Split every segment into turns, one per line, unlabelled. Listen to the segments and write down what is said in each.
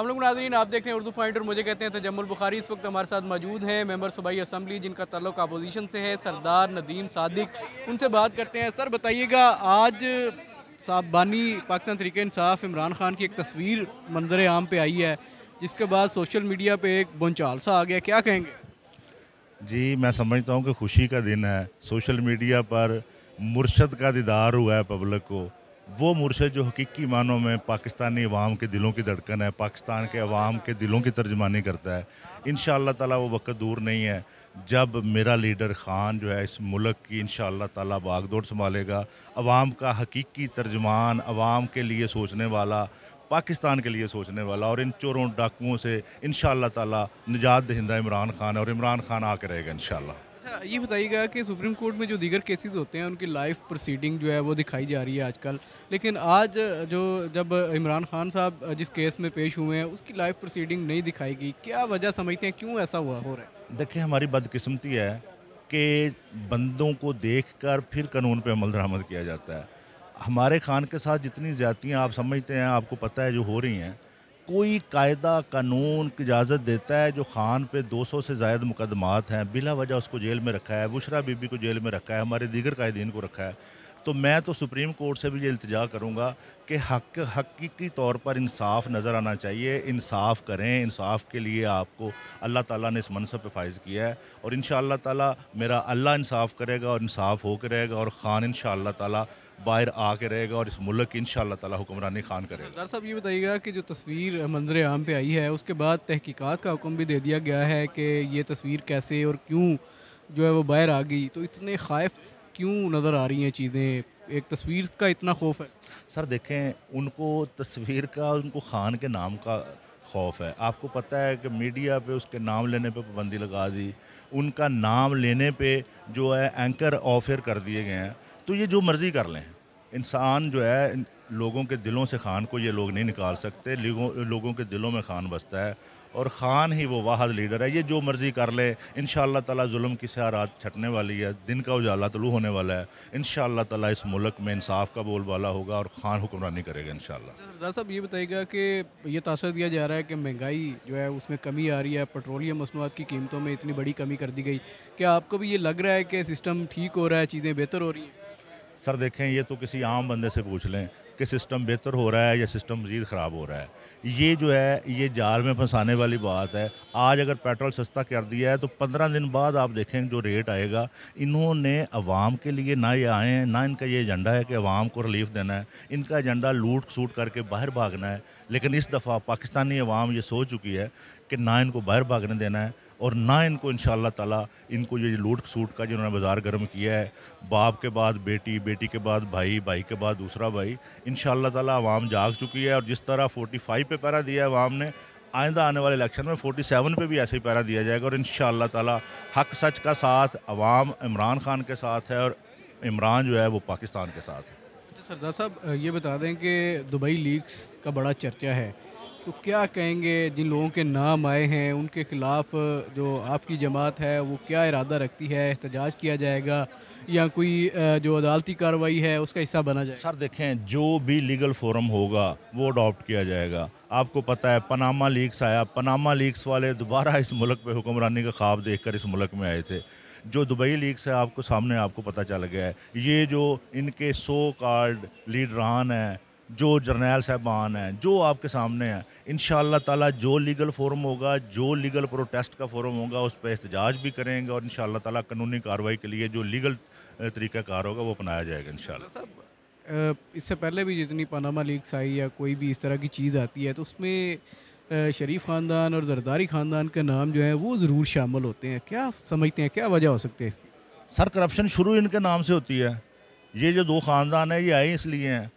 अलमैकम नाजरीन आप देख रहे हैं उर्दू पॉइंट और मुझे कहते हैं तजमुल तो बुखारी इस वक्त हमारे साथ मौजूद हैं मेंबर सूबाई असम्बली जिनका तल्लक अपोजिशन से है सरदार नदीम सादिक उनसे बात करते हैं सर बताइएगा आज साहब बानी पाकिस्तान तरीके इंसाफ इमरान खान की एक तस्वीर मंजर आम पे आई है जिसके बाद सोशल मीडिया पर एक बुनचाल सा आ गया क्या कहेंगे
जी मैं समझता हूँ कि खुशी का दिन है सोशल मीडिया पर मुर्शद का दीदार हुआ है पब्लिक को वो मुर्शद जो हकीकी मानों में पाकिस्तानी अवाम के दिलों की धड़कन है पाकिस्तान के अवाम के दिलों की तर्जमानी करता है इन ताला वो वक्त दूर नहीं है जब मेरा लीडर ख़ान जो है इस मुल्क की इन ताला दौड़ संभालेगा अवाम का हकीकी तर्जमान अवाम के लिए सोचने वाला पाकिस्तान के लिए सोचने वाला और इन चोरों डाकुओं से इन ताला निजात दहिंदा इमरान खान और इमरान खान आके रहेगा इन
अच्छा ये बताइएगा कि सुप्रीम कोर्ट में जो दीगर केसेस होते हैं उनकी लाइफ प्रोसीडिंग जो है वो दिखाई जा रही है आजकल लेकिन आज जो जब इमरान खान साहब जिस केस में पेश हुए हैं उसकी लाइफ प्रोसीडिंग नहीं दिखाई गई क्या वजह समझते हैं क्यों ऐसा हुआ हो रहा
है देखिए हमारी बदकिस्मती है कि बंदों को कर फिर कानून पर अमल दरामद किया जाता है हमारे खान के साथ जितनी ज्यादतियाँ आप समझते हैं आपको पता है जो हो रही हैं कोई कायदा कानून की इजाज़त देता है जो खान पे 200 से जायद मुकदमात हैं बिला वजह उसको जेल में रखा है बुशरा बीबी को जेल में रखा है हमारे दीगर कायदीन को रखा है तो मैं तो सुप्रीम कोर्ट से भी ये इल्तजा करूँगा कि हक हकीकी तौर पर इंसाफ नज़र आना चाहिए इंसाफ करें इंसाफ के लिए आपको अल्लाह ताला ने इस मनसब पे फायज़ किया है और इन ताला मेरा अल्लाह इंसाफ करेगा और इंसाफ होकर रहेगा और ख़ान इन ताला बाहर आके रहेगा और इस मुल्क की इन तला हुक्मरानी खान करेगा
सर साहब ये बताइएगा कि जो तस्वीर मंजर आम पे आई है उसके बाद तहकीकात का हुक्म भी दे दिया गया है कि ये तस्वीर कैसे और क्यों जो है वो बाहर आ गई तो इतने खाइफ क्यों नज़र आ रही हैं चीज़ें एक तस्वीर का इतना खौफ है सर देखें उनको तस्वीर का उनको खान के नाम का
खौफ है आपको पता है कि मीडिया पे उसके नाम लेने पे पाबंदी लगा दी उनका नाम लेने पे जो है एंकर ऑफर कर दिए गए हैं तो ये जो मर्ज़ी कर लें इंसान जो है लोगों के दिलों से खान को ये लोग नहीं निकाल सकते लोगों के दिलों में खान बसता है और ख़ान ही वो वाहद लीडर है ये जो मर्ज़ी कर ले इन ताला जुल्म की सया रात छटने वाली है दिन का उजाला तलू होने वाला है इन ताला इस मुल्क में इंसाफ का बोलबाला होगा और ख़ान हुक्मरानी करेगा इन सरदार
साहब ये बताइएगा कि ये तासर दिया जा रहा है कि महंगाई जो है उसमें कमी आ रही है पेट्रोलियम मसनूआत की कीमतों में इतनी बड़ी कमी कर दी गई क्या आपको भी ये लग रहा है कि सिस्टम ठीक हो रहा है चीज़ें बेहतर हो रही हैं सर देखें ये तो किसी
आम बंदे से पूछ लें कि सिस्टम बेहतर हो रहा है या सिस्टम मज़ीद ख़राब हो रहा है ये जो है ये जाल में फंसाने वाली बात है आज अगर पेट्रोल सस्ता कर दिया है तो पंद्रह दिन बाद आप देखें जो रेट आएगा इन्होंने अवाम के लिए ना ये आए हैं ना इनका ये एजेंडा है कि अवाम को रिलीफ देना है इनका एजेंडा लूट सूट करके बाहर भागना है लेकिन इस दफ़ा पाकिस्तानी अवाम ये सोच चुकी है कि ना इनको बाहर भागने देना है और ना इनको इन ताला इनको ये लूट सूट का जिन्होंने बाज़ार गर्म किया है बाप के बाद बेटी बेटी के बाद भाई भाई के बाद दूसरा भाई इन ताला आवाम जाग चुकी है और जिस तरह फोर्टी फाइव पर पैरा दिया है आवाम ने आइंदा आने वाले इलेक्शन में 47 पे भी ऐसे ही पैरा दिया जाएगा और इन ताला हक सच का साथ अवाम इमरान खान के साथ है और इमरान जो है वो पाकिस्तान के साथ है
अच्छा सरदार साहब ये बता दें कि दुबई लीग्स का बड़ा चर्चा है तो क्या कहेंगे जिन लोगों के नाम आए हैं उनके खिलाफ जो आपकी जमात है वो क्या इरादा रखती है एहतजाज किया जाएगा या कोई जो अदालती कार्रवाई है उसका हिस्सा बना
जाए सर देखें जो भी लीगल फोरम होगा वो अडॉप्ट किया जाएगा आपको पता है पनामा लीक्स आया पनामा लीक्स वाले दोबारा इस मुल्क में हुक्मरानी का ख्वाब देखकर इस मुल्क में आए थे जो दुबई लीग्स है आपको सामने आपको पता चल गया है ये जो इनके सो कार्ड लीडरान हैं जो जर्नैल साहबान हैं जो आपके सामने हैं इन ताला जो लीगल फोरम होगा जो लीगल प्रोटेस्ट का फोरम होगा उस पर एहतजाज भी करेंगे और इन ताला कानूनी कार्रवाई के लिए जो लीगल तरीक़ाकार होगा वो अपनाया जाएगा इन साहब
इससे पहले भी जितनी पानामा लीग्स आई या कोई भी इस तरह की चीज़ आती है तो उसमें शरीफ ख़ानदान और जरदारी ख़ानदान के नाम जो है वो ज़रूर शामिल होते हैं क्या समझते हैं क्या वजह हो सकती है इसकी सर करप्शन शुरू इनके नाम से होती है ये जो दो ख़ानदान है ये
आए इसलिए हैं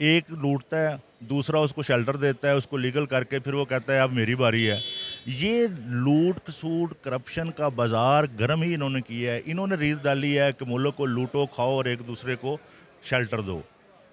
एक लूटता है दूसरा उसको शेल्टर देता है उसको लीगल करके फिर वो कहता है अब मेरी बारी है ये लूट सूट करप्शन का बाजार गर्म ही इन्होंने किया है इन्होंने रीस डाली है कि मुल्क को लूटो खाओ और एक दूसरे को शेल्टर दो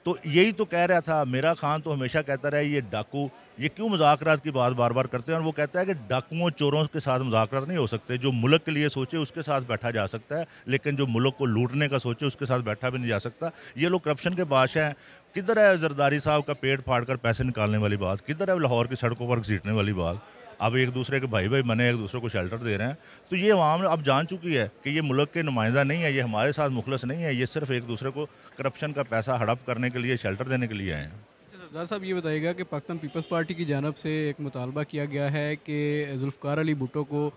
तो यही तो कह रहा था मेरा खान तो हमेशा कहता रहा ये डाकू ये क्यों मुजाकरात की बात बार बार करते हैं और वो कहता है कि डाकुओं चोरों के साथ मुजाकरात नहीं हो सकते जो मुल्क के लिए सोचे उसके साथ बैठा जा सकता है लेकिन जो मुल्क को लूटने का सोचे उसके साथ बैठा भी नहीं जा सकता ये लोग करप्शन के बादशाह हैं किधर है जरदारी साहब का पेट फाड़ कर पैसे निकालने वाली बात किधर है लाहौर की सड़कों पर घसीटने वाली बात अब एक दूसरे के भाई भाई बने एक दूसरे को शेल्टर दे रहे हैं तो ये आवाम अब जान चुकी है कि ये मुल्क के नुमाइंदा नहीं है ये हमारे साथ मुखलस नहीं है ये सिर्फ एक दूसरे को करप्शन का पैसा हड़प करने के लिए शेल्टर देने के लिए आए हैं अच्छा,
सरदार साहब ये बताइएगा कि पाकिस्तान पीपल्स पार्टी की जानब से एक मुतालबा किया गया है कि जुल्फ़ार अली भुटो को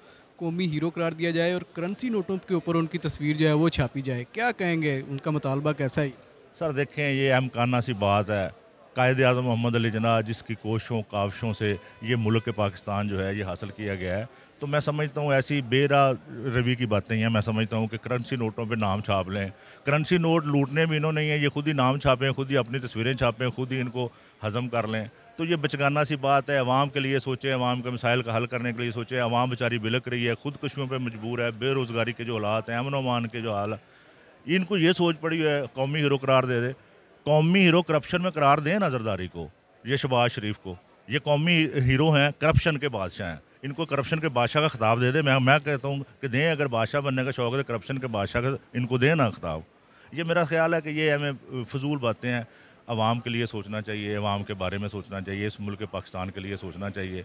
कौमी हीरो करार दिया जाए और करंसी नोटों के ऊपर उनकी तस्वीर जो है वो छापी जाए क्या कहेंगे उनका मुतालबा कैसा ही सर देखें ये
अहमकाना सी बात है कायद अजम मोहम्मद अली जना जिसकी कोशों काविशों से ये मुल्क पाकिस्तान जो है ये हासिल किया गया है तो मैं समझता हूँ ऐसी बेरा रवि की बातें हैं मैं समझता हूँ कि करंसी नोटों पे नाम छाप लें करंसी नोट लूटने भी इन्होंने ये खुद ही नाम छापें खुद ही अपनी तस्वीरें छापें खुद ही इनको हज़म कर लें तो ये बचगाना सी बात है आवाम के लिए सोचे आवाम के मसाइल का हल करने के लिए सोचे आवाम बेचारी बिलक रही है खुदकशियों पर मजबूर है बेरोज़गारी के जो हालात हैं अमन अमान के जो हाल इनको ये सोच पड़ी है कौमी हिरो करार दे दे कौमी हीरो करप्शन में करार दें नजरदारी को ये शबाज शरीफ को ये कौमी हीरो हैं करप्शन के बादशाह हैं इनको करप्शन के बादशाह का खिताब दे दे मैं मैं कहता हूँ कि दें अगर बादशाह बनने का शौक है तो करप्शन के बादशाह का इनको दें ना खिताब ये मेरा ख्याल है कि ये हमें फजूल बातें हैं आवाम के लिए सोचना चाहिए आवाम के बारे में सोचना चाहिए इस मुल्क पाकिस्तान के लिए सोचना चाहिए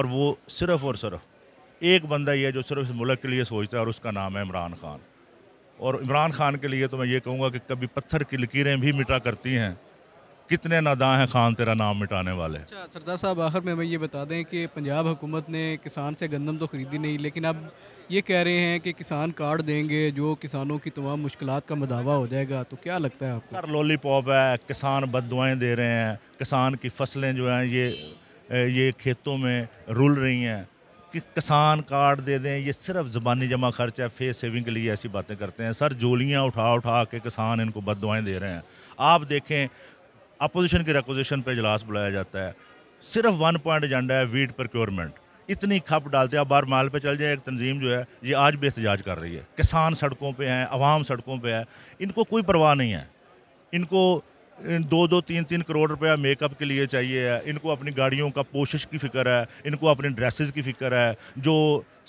और वो सिर्फ़ और सिर्फ एक बंदा ही है जो सिर्फ इस मुल्क के लिए सोचता है और उसका नाम है इमरान खान और इमरान खान के लिए तो मैं ये कहूँगा कि कभी पत्थर की लकीरें भी मिटा करती हैं कितने नादा हैं खान तेरा नाम मिटाने वाले अच्छा
सरदार साहब आखिर में हमें ये बता दें कि पंजाब हुकूमत ने किसान से गंदम तो ख़रीदी नहीं लेकिन अब ये कह रहे हैं कि किसान कार्ड देंगे जो किसानों की तमाम मुश्किल का मदावा हो जाएगा तो क्या लगता है आपको सर लॉलीपॉप
है किसान बद दुआएँ दे रहे हैं किसान की फसलें जो हैं ये ये खेतों में रुल रही हैं कि किसान कार्ड दे दें ये सिर्फ ज़बानी जमा खर्च है फेस सेविंग के लिए ऐसी बातें करते हैं सर जोलियाँ उठा उठा के किसान इनको बद दुआएँ दे रहे हैं आप देखें अपोजिशन की रिकोजिशन पर इजलास बुलाया जाता है सिर्फ वन पॉइंट एजेंडा है वीट प्रोक्योरमेंट इतनी खप डालते हैं आप बार माल पे चल जाए एक तंजीम जो है ये आज भी एहतजाज कर रही है किसान सड़कों पे हैं आवाम सड़कों पे है इनको कोई परवाह नहीं है इनको दो दो तीन तीन करोड़ रुपया मेकअप के लिए चाहिए है इनको अपनी गाड़ियों का पोशिश की फ़िक्र है इनको अपनी ड्रेसेस की फ़िक्र है जो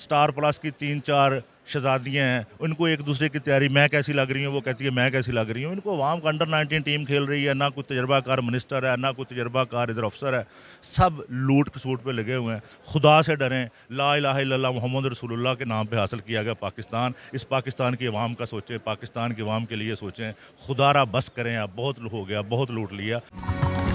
स्टार प्लस की तीन चार शहजादियाँ हैं उनको एक दूसरे की तैयारी मैं कैसी लग रही हूँ वो कहती है मैं कैसी लग रही हूँ इनको आवाम का अंडर नाइनटीन टीम खेल रही है ना कोई तजर्बाकार मिनिस्टर है ना कोई तजर्बाकार इधर अफसर है सब लूट कसूट पर लगे हुए हैं खुदा से डरें ला ला मोहम्मद रसूलुल्लाह के नाम पर हासिल किया गया पाकिस्तान इस पाकिस्तान की अवाम का सोचें पाकिस्तान की अवाम के लिए सोचें खुदारा बस करें अब बहुत हो गया बहुत लूट लिया